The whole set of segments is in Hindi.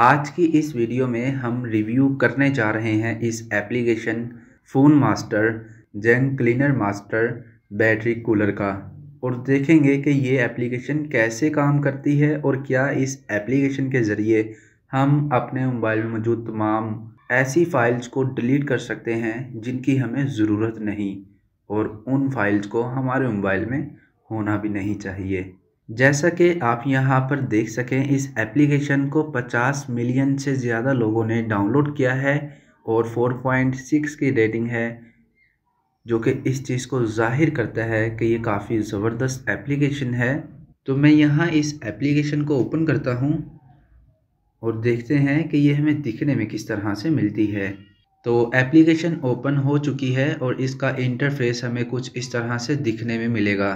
आज की इस वीडियो में हम रिव्यू करने जा रहे हैं इस application phone master junk cleaner master battery cooler का और देखेंगे कि ये एप्लीकेशन कैसे काम करती है और क्या इस एप्लीकेशन के ज़रिए हम अपने मोबाइल में मौजूद तमाम ऐसी फ़ाइल्स को डिलीट कर सकते हैं जिनकी हमें ज़रूरत नहीं और उन फाइल्स को हमारे मोबाइल में होना भी नहीं चाहिए जैसा कि आप यहां पर देख सकें इस एप्लीकेशन को 50 मिलियन से ज़्यादा लोगों ने डाउनलोड किया है और 4.6 की रेटिंग है जो कि इस चीज़ को जाहिर करता है कि ये काफ़ी ज़बरदस्त एप्लीकेशन है तो मैं यहाँ इस एप्लीकेशन को ओपन करता हूँ और देखते हैं कि ये हमें दिखने में किस तरह से मिलती है तो एप्लीकेशन ओपन हो चुकी है और इसका इंटरफेस हमें कुछ इस तरह से दिखने में मिलेगा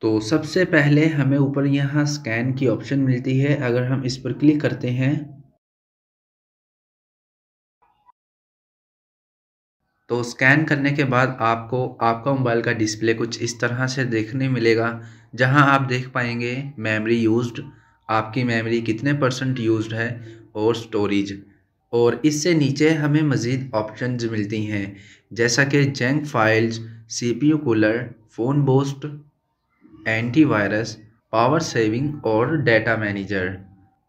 तो सबसे पहले हमें ऊपर यहाँ स्कैन की ऑप्शन मिलती है अगर हम इस पर क्लिक करते हैं तो स्कैन करने के बाद आपको आपका मोबाइल का डिस्प्ले कुछ इस तरह से देखने मिलेगा जहां आप देख पाएंगे मेमोरी यूज्ड आपकी मेमोरी कितने परसेंट यूज्ड है और स्टोरेज और इससे नीचे हमें मज़ीद ऑप्शंस मिलती हैं जैसा कि junk files CPU cooler phone boost antivirus power saving और डेटा मैनेजर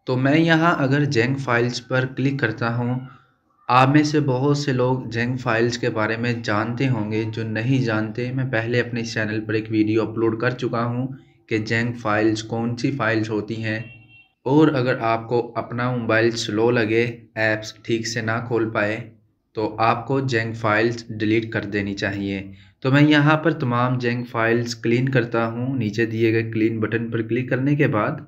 तो मैं यहाँ अगर जेंग फाइल्स पर क्लिक करता हूँ आप में से बहुत से लोग जेंग फाइल्स के बारे में जानते होंगे जो नहीं जानते मैं पहले अपने चैनल पर एक वीडियो अपलोड कर चुका हूँ कि जेंग फाइल्स कौन सी फाइल्स होती हैं और अगर आपको अपना मोबाइल स्लो लगे ऐप्स ठीक से ना खोल पाए तो आपको जेंग फाइल्स डिलीट कर देनी चाहिए तो मैं यहाँ पर तमाम जेंग फाइल्स क्लीन करता हूँ नीचे दिए गए क्लीन बटन पर क्लिक करने के बाद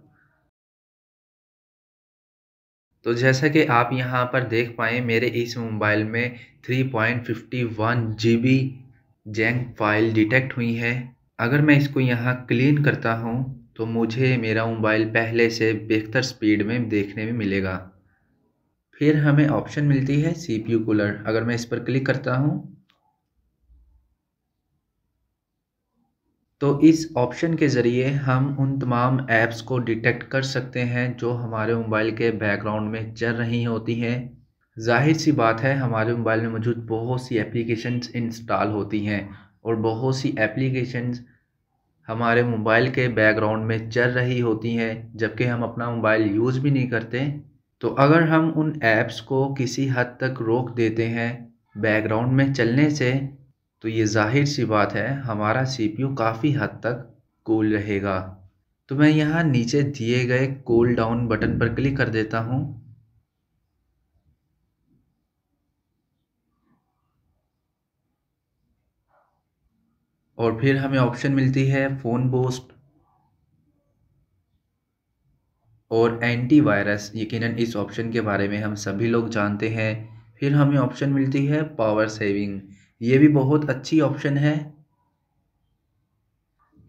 तो जैसा कि आप यहाँ पर देख पाएँ मेरे इस मोबाइल में 3.51 point fifty junk file detect हुई है अगर मैं इसको यहाँ क्लीन करता हूँ तो मुझे मेरा मोबाइल पहले से बेहतर स्पीड में देखने में मिलेगा फिर हमें ऑप्शन मिलती है यू कूलर अगर मैं इस पर क्लिक करता हूँ तो इस ऑप्शन के ज़रिए हम उन तमाम ऐप्स को डिटेक्ट कर सकते हैं जो हमारे मोबाइल के बैकग्राउंड में चल रही होती हैं जाहिर सी बात है हमारे मोबाइल में मौजूद बहुत सी एप्लीकेशंस इंस्टॉल होती हैं और बहुत सी एप्लीकेशंस हमारे मोबाइल के बैकग्राउंड में चल रही होती हैं जबकि हम अपना मोबाइल यूज़ भी नहीं करते तो अगर हम उन ऐप्स को किसी हद तक रोक देते हैं बैकग्राउंड में चलने से तो ये जाहिर सी बात है हमारा सीपीयू काफ़ी हद तक कूल रहेगा तो मैं यहाँ नीचे दिए गए कूल डाउन बटन पर क्लिक कर देता हूँ और फिर हमें ऑप्शन मिलती है फ़ोन बोस्ट और एंटी वायरस यकीनन इस ऑप्शन के बारे में हम सभी लोग जानते हैं फिर हमें ऑप्शन मिलती है पावर सेविंग ये भी बहुत अच्छी ऑप्शन है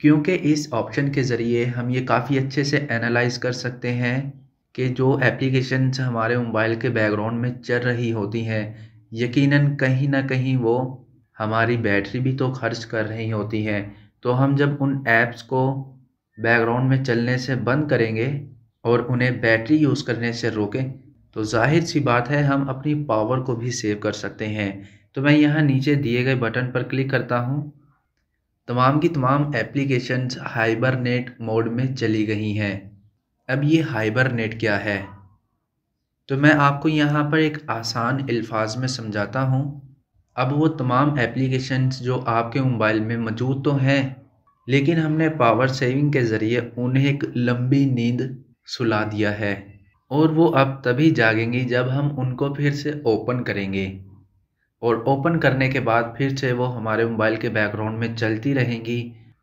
क्योंकि इस ऑप्शन के ज़रिए हम ये काफ़ी अच्छे से एनालाइज कर सकते हैं कि जो एप्लीकेशंस हमारे मोबाइल के बैकग्राउंड में चल रही होती हैं यकीनन कहीं ना कहीं वो हमारी बैटरी भी तो खर्च कर रही होती हैं तो हम जब उन ऐप्स को बैकग्राउंड में चलने से बंद करेंगे और उन्हें बैटरी यूज़ करने से रोकें तो जाहिर सी बात है हम अपनी पावर को भी सेव कर सकते हैं तो मैं यहाँ नीचे दिए गए बटन पर क्लिक करता हूँ तमाम की तमाम एप्लीकेशंस हाइबरनेट मोड में चली गई हैं अब ये हाइबरनेट क्या है तो मैं आपको यहाँ पर एक आसान अल्फाज में समझाता हूँ अब वो तमाम एप्लीकेशंस जो आपके मोबाइल में मौजूद तो हैं लेकिन हमने पावर सेविंग के ज़रिए उन्हें एक लंबी नींद सुला दिया है और वो अब तभी जागेंगी जब हम उनको फिर से ओपन करेंगे और ओपन करने के बाद फिर से वो हमारे मोबाइल के बैकग्राउंड में चलती रहेंगी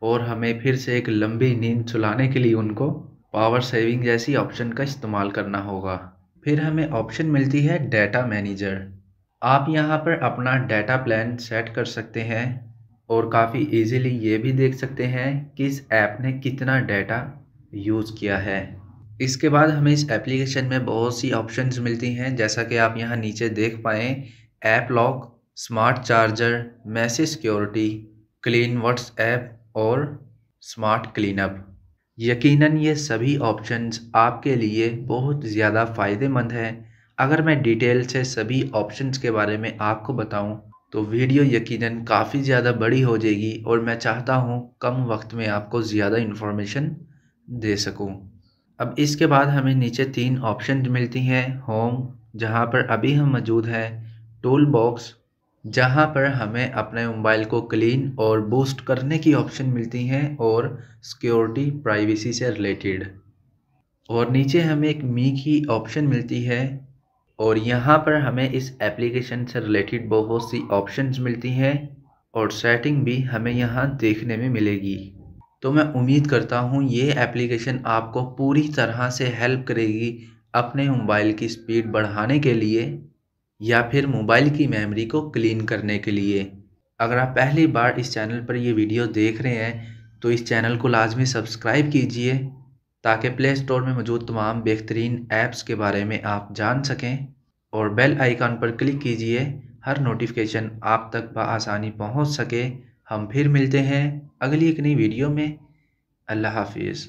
और हमें फिर से एक लंबी नींद सुलाने के लिए उनको पावर सेविंग जैसी ऑप्शन का इस्तेमाल करना होगा फिर हमें ऑप्शन मिलती है डाटा मैनेजर आप यहाँ पर अपना डाटा प्लान सेट कर सकते हैं और काफ़ी इजीली ये भी देख सकते हैं कि इस ऐप ने कितना डाटा यूज़ किया है इसके बाद हमें इस एप्लीकेशन में बहुत सी ऑप्शंस मिलती हैं जैसा कि आप यहाँ नीचे देख पाएँ app lock smart charger message security clean WhatsApp और स्मार्ट क्लीनअप यकीनन ये सभी ऑप्शंस आपके लिए बहुत ज़्यादा फ़ायदेमंद हैं अगर मैं डिटेल से सभी ऑप्शंस के बारे में आपको बताऊं तो वीडियो यकीनन काफ़ी ज़्यादा बड़ी हो जाएगी और मैं चाहता हूं कम वक्त में आपको ज़्यादा इन्फॉर्मेशन दे सकूं। अब इसके बाद हमें नीचे तीन ऑप्शन मिलती हैं होम जहां पर अभी हम मौजूद हैं टूल बॉक्स जहाँ पर हमें अपने मोबाइल को क्लीन और बूस्ट करने की ऑप्शन मिलती हैं और सिक्योरिटी प्राइवेसी से रिलेटेड और नीचे हमें एक मी की ऑप्शन मिलती है और यहाँ पर हमें इस एप्लीकेशन से रिलेटेड बहुत सी ऑप्शंस मिलती हैं और सेटिंग भी हमें यहाँ देखने में मिलेगी तो मैं उम्मीद करता हूँ ये एप्लीकेशन आपको पूरी तरह से हेल्प करेगी अपने मोबाइल की स्पीड बढ़ाने के लिए या फिर मोबाइल की मेमोरी को क्लीन करने के लिए अगर आप पहली बार इस चैनल पर ये वीडियो देख रहे हैं तो इस चैनल को लाजमी सब्सक्राइब कीजिए ताकि प्ले स्टोर में मौजूद तमाम बेहतरीन ऐप्स के बारे में आप जान सकें और बेल आइकन पर क्लिक कीजिए हर नोटिफिकेशन आप तक बसानी पहुंच सके हम फिर मिलते हैं अगली एक नई वीडियो में अल्लाह हाफिज़